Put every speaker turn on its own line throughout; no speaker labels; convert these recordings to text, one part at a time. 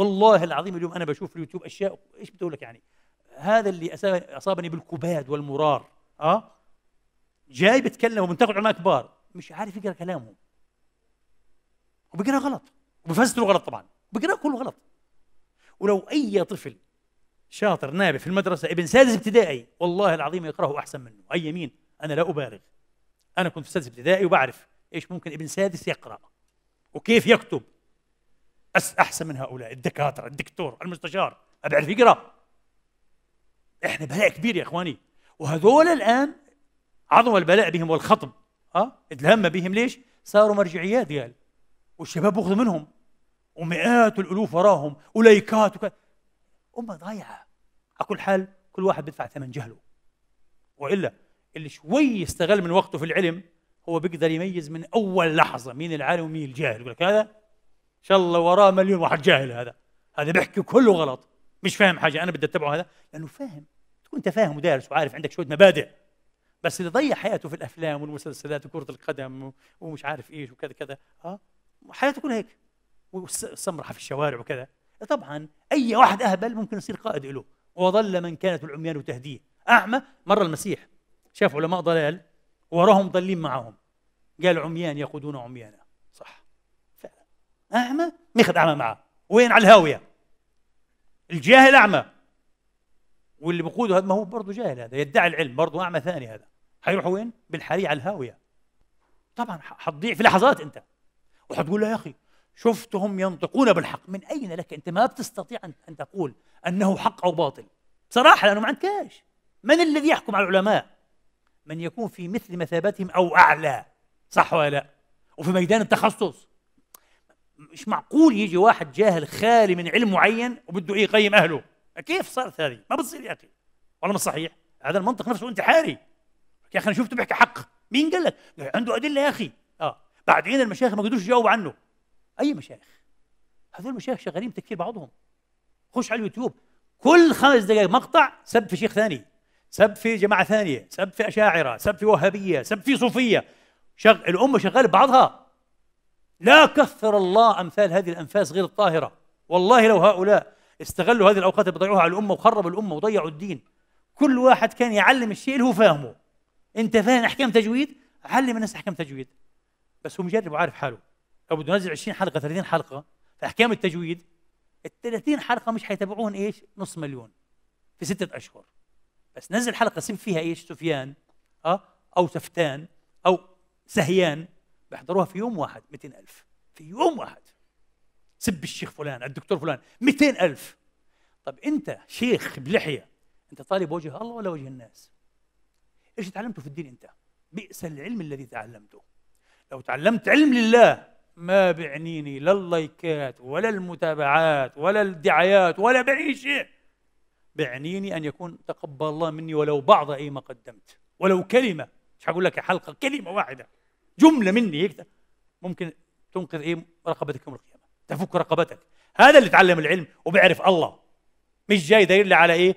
والله العظيم اليوم انا بشوف في اليوتيوب اشياء ايش بدي لك يعني هذا اللي اصابني بالكباد والمرار اه جاي بتكلم ومنتقد علماء كبار مش عارف يقرا كلامهم وبقرا غلط وبفسره غلط طبعا بقرا كله غلط ولو اي طفل شاطر نابه في المدرسه ابن سادس ابتدائي والله العظيم يقراه احسن منه اي مين انا لا ابالغ انا كنت في سادس ابتدائي وبعرف ايش ممكن ابن سادس يقرا وكيف يكتب احسن من هؤلاء الدكاتره الدكتور المستشار ابي اعرف يقرا احنا بلاء كبير يا اخواني وهذول الان عظم البلاء بهم والخطب ها الهم بهم ليش صاروا مرجعيات قال والشباب اخذوا منهم ومئات الالوف وراهم وليكات وكذا امه ضايعه على كل حال كل واحد بيدفع ثمن جهله والا اللي شوي يستغل من وقته في العلم هو بيقدر يميز من اول لحظه مين العالم ومين الجاهل يقول لك هذا ان شاء الله وراه مليون واحد جاهل هذا هذا بيحكي كله غلط مش فاهم حاجه انا بدي اتبعه هذا لانه فاهم تكون انت فاهم ودارس وعارف عندك شويه مبادئ بس اللي ضيع حياته في الافلام والمسلسلات وكره القدم ومش عارف ايش وكذا كذا اه حياته كلها هيك والسمرحه في الشوارع وكذا طبعا اي واحد اهبل ممكن يصير قائد له وضل من كانت العميان تهديه اعمى مر المسيح شاف علماء ضلال وراهم ضالين معهم قال عميان يقودون عميانا صح أعمى ماخذ أعمى معه وين على الهاوية الجاهل أعمى واللي بقوده هذا ما هو برضه جاهل هذا يدعي العلم برضه أعمى ثاني هذا حيروح وين؟ بالحري على الهاوية طبعا حتضيع في لحظات أنت وحتقول له يا أخي شفتهم ينطقون بالحق من أين لك أنت ما بتستطيع أن تقول أنه حق أو باطل صراحة لأنه ما عندكش من الذي يحكم على العلماء؟ من يكون في مثل مثابتهم أو أعلى صح ولا لا؟ وفي ميدان التخصص مش معقول يجي واحد جاهل خالي من علم معين وبده ايه يقيم اهله كيف صارت هذه ما بتصير يا اخي والله مش صحيح هذا المنطق نفسه انتحاري يا اخي انا شفته بيحكي حق مين قال لك عنده ادله يا اخي اه بعدين المشايخ ما قدروش يجاوبوا عنه اي مشايخ هذول المشايخ شغالين تكفير بعضهم خش على اليوتيوب كل خمس دقائق مقطع سب في شيخ ثاني سب في جماعه ثانيه سب في اشاعره سب في وهابيه سب في صوفيه شغ... الامه شغاله بعضها لا كثر الله أمثال هذه الأنفاس غير الطاهرة والله لو هؤلاء استغلوا هذه الأوقات اللي بيضيعوها على الأمة وخربوا الأمة وضيعوا الدين كل واحد كان يعلم الشيء اللي هو فاهمه أنت فاهم أحكام تجويد علم الناس أحكام تجويد بس هو مجرب وعارف حاله لو بده ينزل 20 حلقة 30 حلقة في أحكام التجويد ال 30 حلقة مش حيتابعوهم ايش؟ نص مليون في ستة أشهر بس نزل حلقة سم فيها ايش؟ سفيان اه أو سفتان أو سهيان بيحضروها في يوم واحد 200000 في يوم واحد سب الشيخ فلان الدكتور فلان 200000 طب انت شيخ بلحيه انت طالب وجه الله ولا وجه الناس ايش تعلمته في الدين انت بئس العلم الذي تعلمته لو تعلمت علم لله ما بيعنيني لا اللايكات ولا المتابعات ولا الدعايات ولا بأي شيء بيعنيني ان يكون تقبل الله مني ولو بعض اي ما قدمت ولو كلمه مش هقول لك حلقه كلمه واحده جمله مني هيك ممكن تنقذ ايه رقبتك يوم القيامه تفك رقبتك هذا اللي تعلم العلم وبيعرف الله مش جاي داير لي على ايه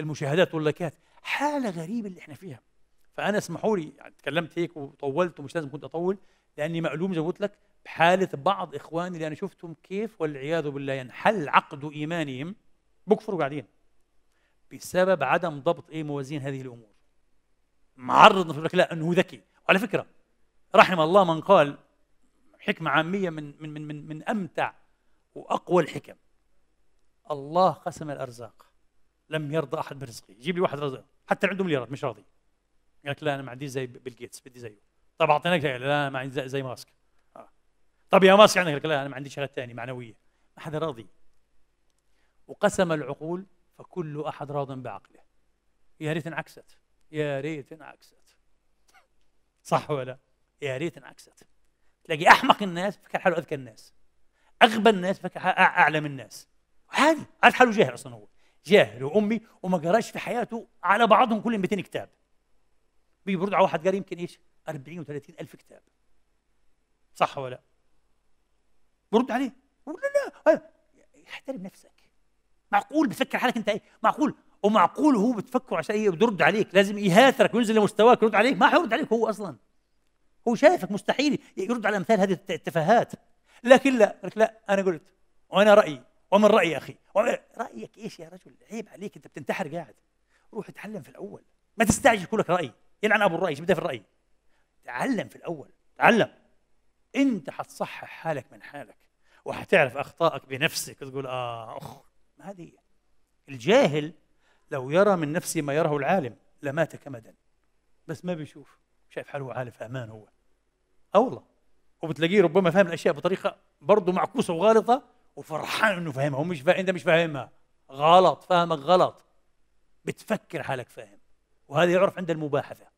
المشاهدات واللايكات حاله غريبه اللي احنا فيها فانا اسمحوا لي يعني تكلمت هيك وطولت ومش لازم كنت اطول لاني مألوم زي ما قلت لك بحاله بعض اخواني اللي انا شفتهم كيف والعياذ بالله ينحل عقد ايمانهم بكفروا قاعدين بسبب عدم ضبط ايه موازين هذه الامور معرض لك لا انه ذكي وعلى فكرة رحم الله من قال حكمة عامية من من من من, من أمتع وأقوى الحكم الله قسم الأرزاق لم يرضى أحد برزقه جيب لي واحد رزق حتى عنده مليارات مش راضي قال لك لا أنا ما عنديش زي بيل جيتس بدي زيه طب أعطيناك لا أنا ما عندي زي, ماسك آه. طب يا ماسك عندك لا أنا ما عندي شغلات ثانية معنوية ما حدا راضي وقسم العقول فكل أحد راض بعقله يا ريت انعكست يا ريت انعكست صح ولا يا ريت انعكست تلاقي احمق الناس فكر حاله اذكى الناس اغبى الناس فكر حاله اعلم الناس عادي عارف حاله جاهل اصلا هو جاهل وامي وما قراش في حياته على بعضهم كل 200 كتاب بيجي برد على واحد قال يمكن ايش 40 و30 الف كتاب صح ولا برد عليه لا لا احترم أه. نفسك معقول بتفكر حالك انت ايه معقول ومعقول هو بتفكره عشان ايه بيرد عليك لازم يهاترك وينزل لمستواك يرد عليك ما حيرد عليك هو اصلا هو شايفك مستحيل يرد على امثال هذه التفاهات لكن لا لك لا انا قلت وانا رايي ومن رايي اخي رايك ايش يا رجل عيب عليك انت بتنتحر قاعد روح اتعلم في الاول ما تستعجل يقول لك راي يلعن ابو الراي شو في الراي تعلم في الاول تعلم انت حتصحح حالك من حالك وحتعرف اخطائك بنفسك وتقول اه اخ هذه الجاهل لو يرى من نفسه ما يراه العالم لمات كمدا بس ما بيشوف شايف حاله عالم فهمان هو اه والله وبتلاقيه ربما فاهم الاشياء بطريقه برضه معكوسه وغالطه وفرحان انه فاهمها ومش فاهم انت مش فاهمها غلط فاهمك غلط بتفكر حالك فاهم وهذا يعرف عند المباحثه